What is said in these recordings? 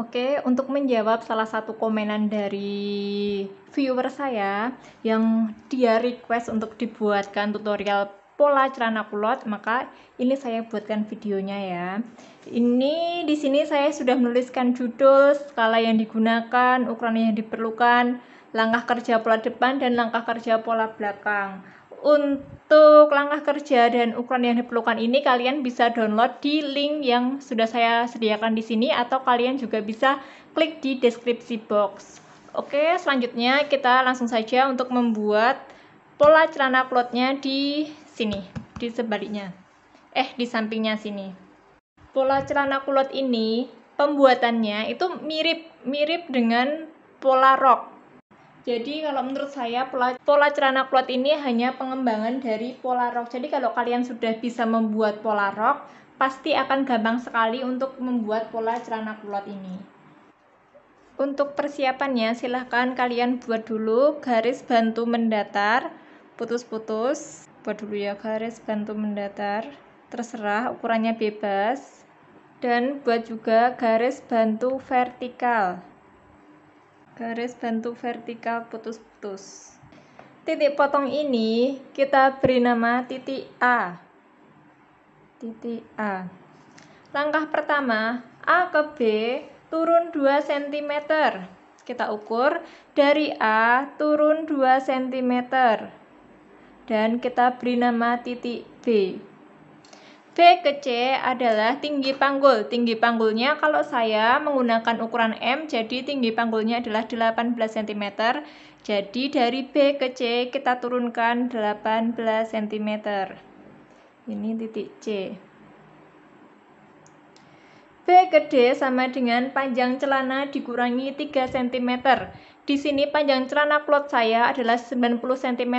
Oke, untuk menjawab salah satu komenan dari viewer saya yang dia request untuk dibuatkan tutorial pola celana kulot, maka ini saya buatkan videonya ya. Ini di sini saya sudah menuliskan judul, skala yang digunakan, ukuran yang diperlukan, langkah kerja pola depan dan langkah kerja pola belakang. Untuk langkah kerja dan ukuran yang diperlukan ini kalian bisa download di link yang sudah saya sediakan di sini atau kalian juga bisa klik di deskripsi box. Oke, selanjutnya kita langsung saja untuk membuat pola celana plotnya di sini, di sebaliknya. Eh, di sampingnya sini. Pola celana kulot ini pembuatannya itu mirip mirip dengan pola rok jadi kalau menurut saya pola, pola celana kulot ini hanya pengembangan dari pola rok. Jadi kalau kalian sudah bisa membuat pola rok, pasti akan gampang sekali untuk membuat pola celana kulot ini. Untuk persiapannya silahkan kalian buat dulu garis bantu mendatar, putus-putus, buat dulu ya garis bantu mendatar, terserah ukurannya bebas, dan buat juga garis bantu vertikal garis bentuk vertikal putus-putus. Titik potong ini kita beri nama titik A. Titik A. Langkah pertama, A ke B turun 2 cm. Kita ukur dari A turun 2 cm. Dan kita beri nama titik B. B ke C adalah tinggi panggul. Tinggi panggulnya kalau saya menggunakan ukuran M, jadi tinggi panggulnya adalah 18 cm. Jadi dari B ke C kita turunkan 18 cm. Ini titik C. B ke D sama dengan panjang celana dikurangi 3 cm. Di sini panjang celana plot saya adalah 90 cm.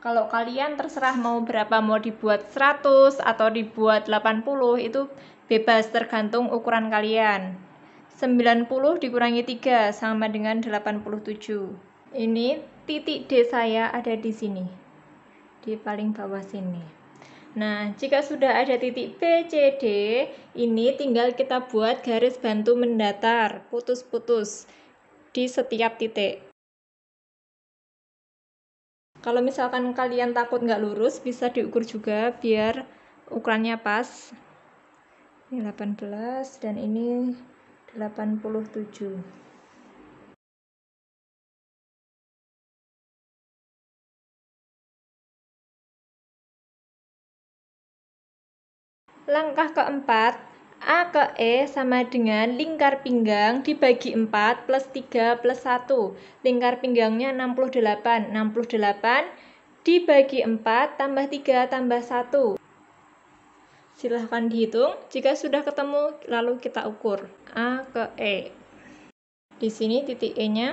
Kalau kalian terserah mau berapa mau dibuat 100 atau dibuat 80 itu bebas tergantung ukuran kalian. 90 dikurangi 3 sama dengan 87. Ini titik D saya ada di sini. Di paling bawah sini. Nah, jika sudah ada titik B, C, D, ini tinggal kita buat garis bantu mendatar, putus-putus di setiap titik. Kalau misalkan kalian takut nggak lurus, bisa diukur juga biar ukurannya pas. Ini 18 dan ini 87. Langkah keempat, A ke E sama dengan lingkar pinggang dibagi 4 plus 3 plus 1. Lingkar pinggangnya 68. 68 dibagi 4 tambah 3 tambah 1. Silahkan dihitung. Jika sudah ketemu, lalu kita ukur. A ke E. Di sini titik E-nya.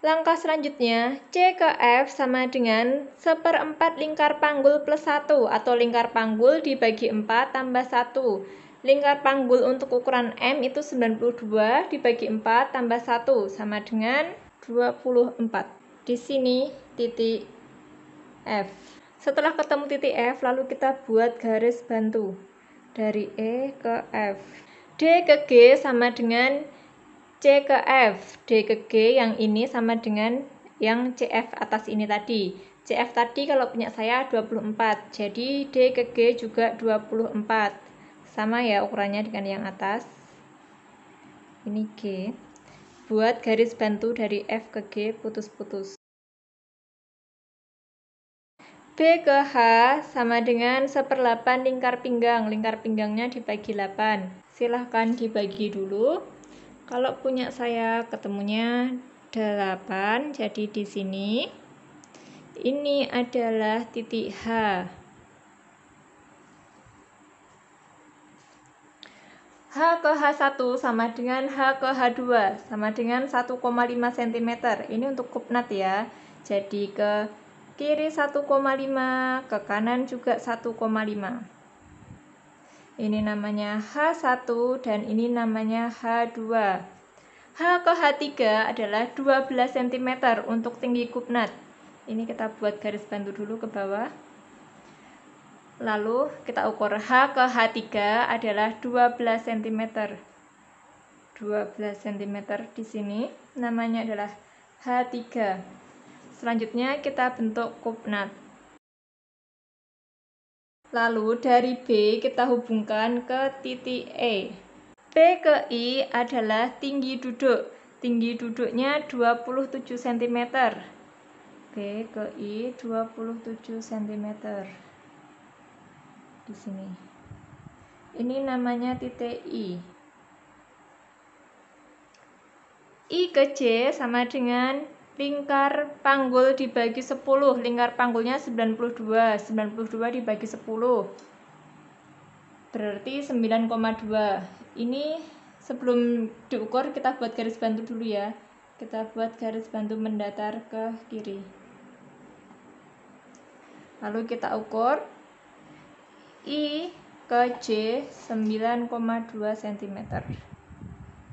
Langkah selanjutnya, C ke F sama dengan seperempat lingkar panggul plus 1 atau lingkar panggul dibagi 4 tambah 1. Lingkar panggul untuk ukuran M itu 92 dibagi 4 tambah 1 sama dengan 24. Di sini titik F. Setelah ketemu titik F, lalu kita buat garis bantu dari E ke F. D ke G sama dengan C ke F. D ke G yang ini sama dengan yang CF atas ini tadi. CF tadi kalau punya saya 24, jadi D ke G juga 24 sama ya ukurannya dengan yang atas ini G buat garis bantu dari F ke G putus-putus B ke H sama dengan seperdelapan lingkar pinggang lingkar pinggangnya dibagi 8 silahkan dibagi dulu kalau punya saya ketemunya 8 jadi di sini ini adalah titik H H ke H1 sama dengan H ke H2 sama dengan 1,5 cm. Ini untuk kupnat ya. Jadi ke kiri 1,5, ke kanan juga 1,5. Ini namanya H1 dan ini namanya H2. H ke H3 adalah 12 cm untuk tinggi kupnat. Ini kita buat garis bantu dulu ke bawah. Lalu kita ukur H ke H3 adalah 12 cm. 12 cm di sini namanya adalah H3. Selanjutnya kita bentuk kupnat. Lalu dari B kita hubungkan ke titik E. B ke I adalah tinggi duduk. Tinggi duduknya 27 cm. B ke I 27 cm di sini ini namanya titik I I ke c sama dengan lingkar panggul dibagi 10 lingkar panggulnya 92 92 dibagi 10 berarti 9,2 ini sebelum diukur kita buat garis bantu dulu ya kita buat garis bantu mendatar ke kiri lalu kita ukur I ke J 9,2 cm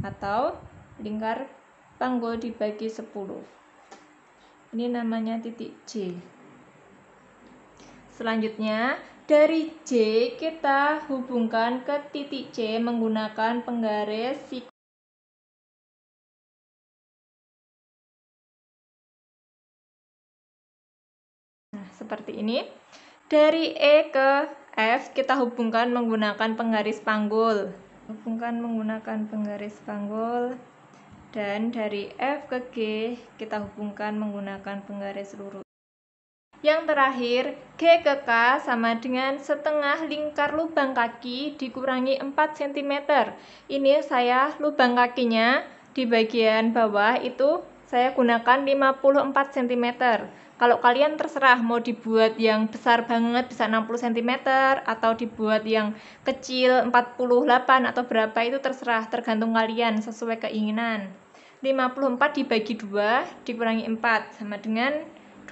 atau lingkar panggul dibagi 10 ini namanya titik C. selanjutnya dari J kita hubungkan ke titik C menggunakan penggaris Nah, seperti ini. Dari E ke F kita hubungkan menggunakan penggaris panggul. Hubungkan menggunakan penggaris panggul dan dari F ke G kita hubungkan menggunakan penggaris lurus. Yang terakhir, G ke K sama dengan setengah lingkar lubang kaki dikurangi 4 cm. Ini saya lubang kakinya di bagian bawah itu saya gunakan 54 cm. Kalau kalian terserah mau dibuat yang besar banget bisa 60 cm atau dibuat yang kecil 48 atau berapa itu terserah tergantung kalian sesuai keinginan. 54 dibagi 2 dikurangi 4 sama dengan 23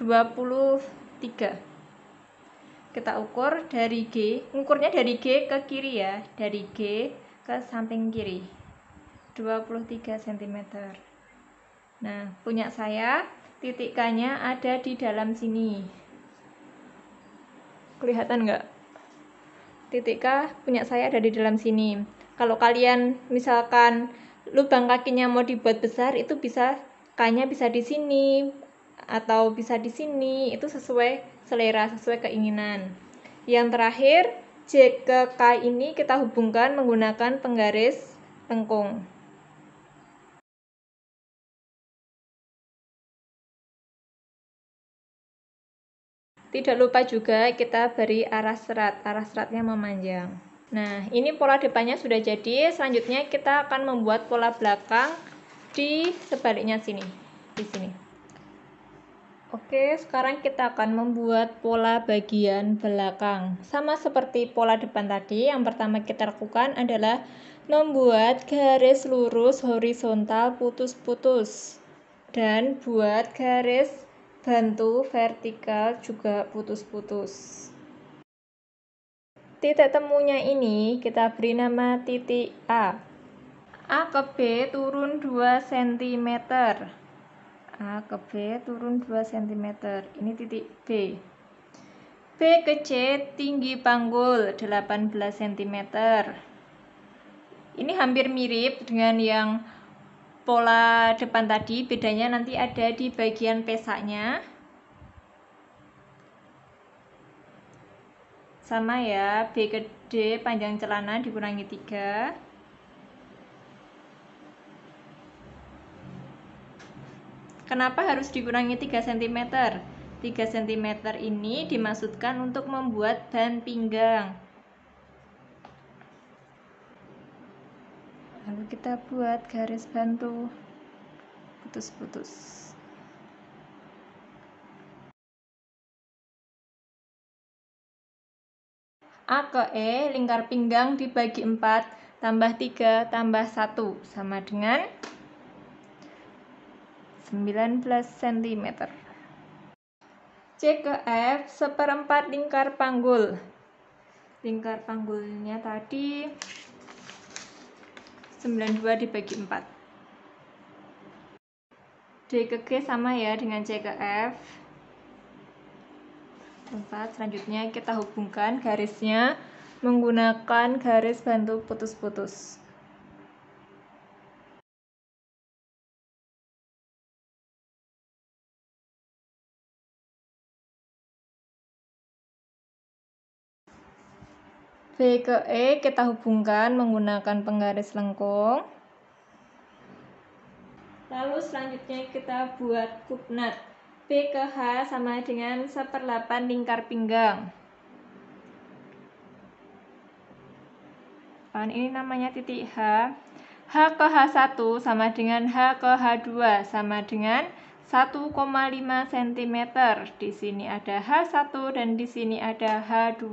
kita ukur dari G ukurnya dari G ke kiri ya dari G ke samping kiri 23 cm nah punya saya titik K-nya ada di dalam sini. Kelihatan nggak? Titik K punya saya ada di dalam sini. Kalau kalian misalkan lubang kakinya mau dibuat besar, itu bisa K-nya bisa di sini atau bisa di sini. Itu sesuai selera, sesuai keinginan. Yang terakhir, J ke K ini kita hubungkan menggunakan penggaris lengkung. Tidak lupa juga kita beri arah serat, arah seratnya memanjang. Nah, ini pola depannya sudah jadi. Selanjutnya kita akan membuat pola belakang di sebaliknya sini, di sini. Oke, sekarang kita akan membuat pola bagian belakang. Sama seperti pola depan tadi, yang pertama kita lakukan adalah membuat garis lurus horizontal putus-putus dan buat garis Bantu vertikal juga putus-putus. Titik temunya ini kita beri nama titik A. A ke B turun 2 cm. A ke B turun 2 cm. Ini titik B. B ke C tinggi panggul 18 cm. Ini hampir mirip dengan yang pola depan tadi bedanya nanti ada di bagian pesaknya sama ya B ke D panjang celana dikurangi 3 kenapa harus dikurangi 3 cm 3 cm ini dimaksudkan untuk membuat ban pinggang kita buat garis bantu putus-putus A ke E lingkar pinggang dibagi 4 tambah 3 tambah 1 sama dengan 19 cm C ke F seperempat lingkar panggul lingkar panggulnya tadi 92 dibagi 4 D ke G sama ya dengan C ke F 4 selanjutnya kita hubungkan garisnya menggunakan garis bantu putus-putus B ke E kita hubungkan menggunakan penggaris lengkung. Lalu selanjutnya kita buat kubnat. B ke H sama dengan seperlapan lingkar pinggang. Dan nah, ini namanya titik H. H ke H1 sama dengan H ke H2 sama dengan 1,5 cm. Di sini ada H1 dan di sini ada H2.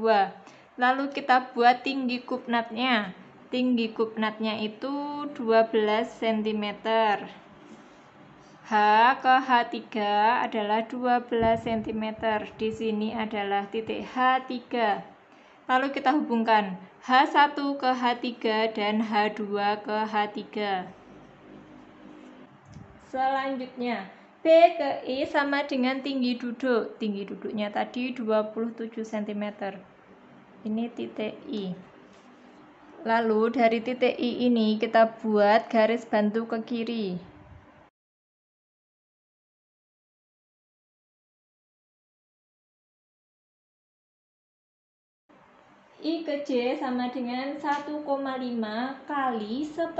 Lalu kita buat tinggi kupnatnya. Tinggi kupnatnya itu 12 cm. H ke H3 adalah 12 cm. Di sini adalah titik H3. Lalu kita hubungkan H1 ke H3 dan H2 ke H3. Selanjutnya, B ke I sama dengan tinggi duduk. Tinggi duduknya tadi 27 cm ini titik I lalu dari titik I ini kita buat garis bantu ke kiri I ke J sama dengan 1,5 kali 1 10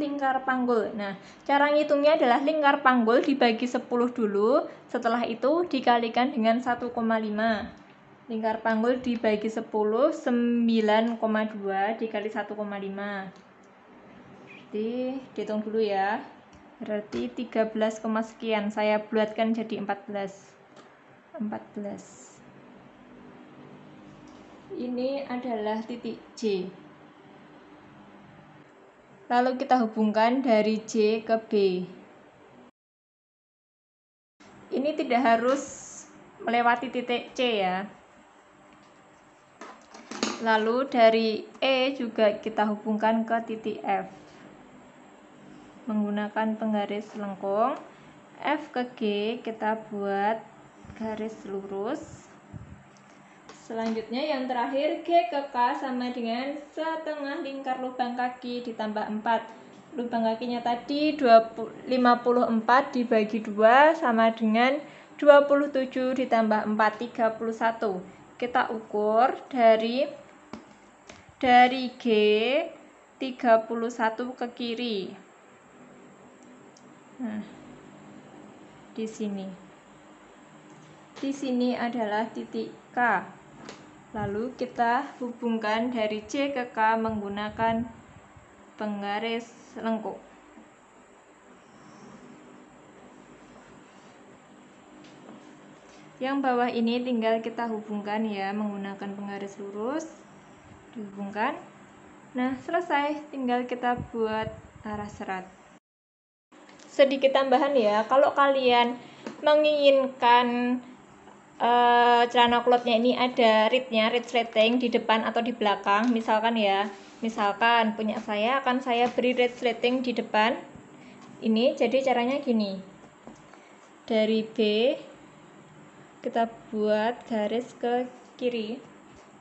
lingkar panggul. Nah, cara ngitungnya adalah lingkar panggul dibagi 10 dulu, setelah itu dikalikan dengan 1,5 lingkar panggul dibagi 10 9,2 dikali 1,5 jadi dihitung dulu ya berarti 13, sekian saya bulatkan jadi 14 14 ini adalah titik J lalu kita hubungkan dari J ke B ini tidak harus melewati titik C ya Lalu dari E juga kita hubungkan ke titik F menggunakan penggaris lengkung F ke G kita buat garis lurus selanjutnya yang terakhir G ke K sama dengan setengah lingkar lubang kaki ditambah 4 lubang kakinya tadi 20, 54 dibagi 2 sama dengan 27 ditambah 4 31 kita ukur dari dari G 31 ke kiri. Nah, di sini. Di sini adalah titik K. Lalu kita hubungkan dari C ke K menggunakan penggaris lengkung. Yang bawah ini tinggal kita hubungkan ya menggunakan penggaris lurus dihubungkan. Nah, selesai, tinggal kita buat arah serat. Sedikit tambahan ya, kalau kalian menginginkan uh, celana klotnya ini ada ritnya, rit sleting di depan atau di belakang, misalkan ya, misalkan punya saya akan saya beri rit sleting di depan, ini jadi caranya gini, dari B kita buat garis ke kiri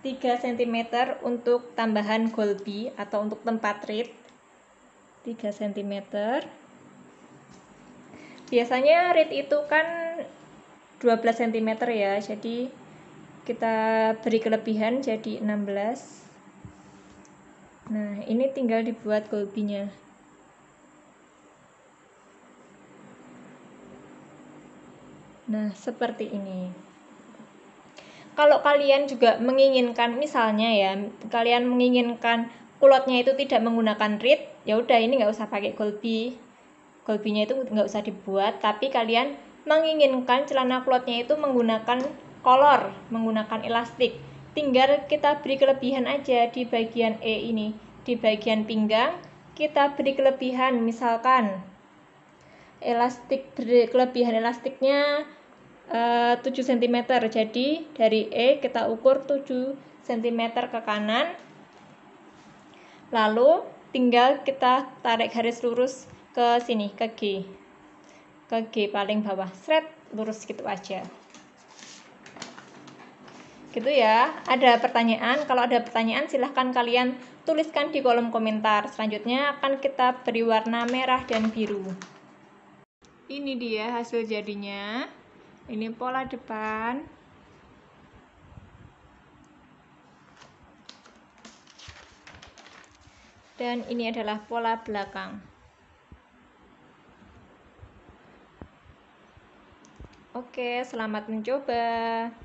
3 cm untuk tambahan golbi atau untuk tempat rit 3 cm biasanya rit itu kan 12 cm ya jadi kita beri kelebihan jadi 16 nah ini tinggal dibuat golbinya nah seperti ini kalau kalian juga menginginkan misalnya ya kalian menginginkan kulotnya itu tidak menggunakan reed ya udah ini nggak usah pakai Golby golby itu nggak usah dibuat tapi kalian menginginkan celana kulotnya itu menggunakan kolor menggunakan elastik tinggal kita beri kelebihan aja di bagian E ini di bagian pinggang kita beri kelebihan misalkan elastik beri kelebihan elastiknya 7 eh, cm. Jadi dari E kita ukur 7 cm ke kanan. Lalu tinggal kita tarik garis lurus ke sini, ke G. Ke G paling bawah. Seret lurus gitu aja. Gitu ya. Ada pertanyaan? Kalau ada pertanyaan silahkan kalian tuliskan di kolom komentar. Selanjutnya akan kita beri warna merah dan biru. Ini dia hasil jadinya ini pola depan dan ini adalah pola belakang Oke, selamat mencoba.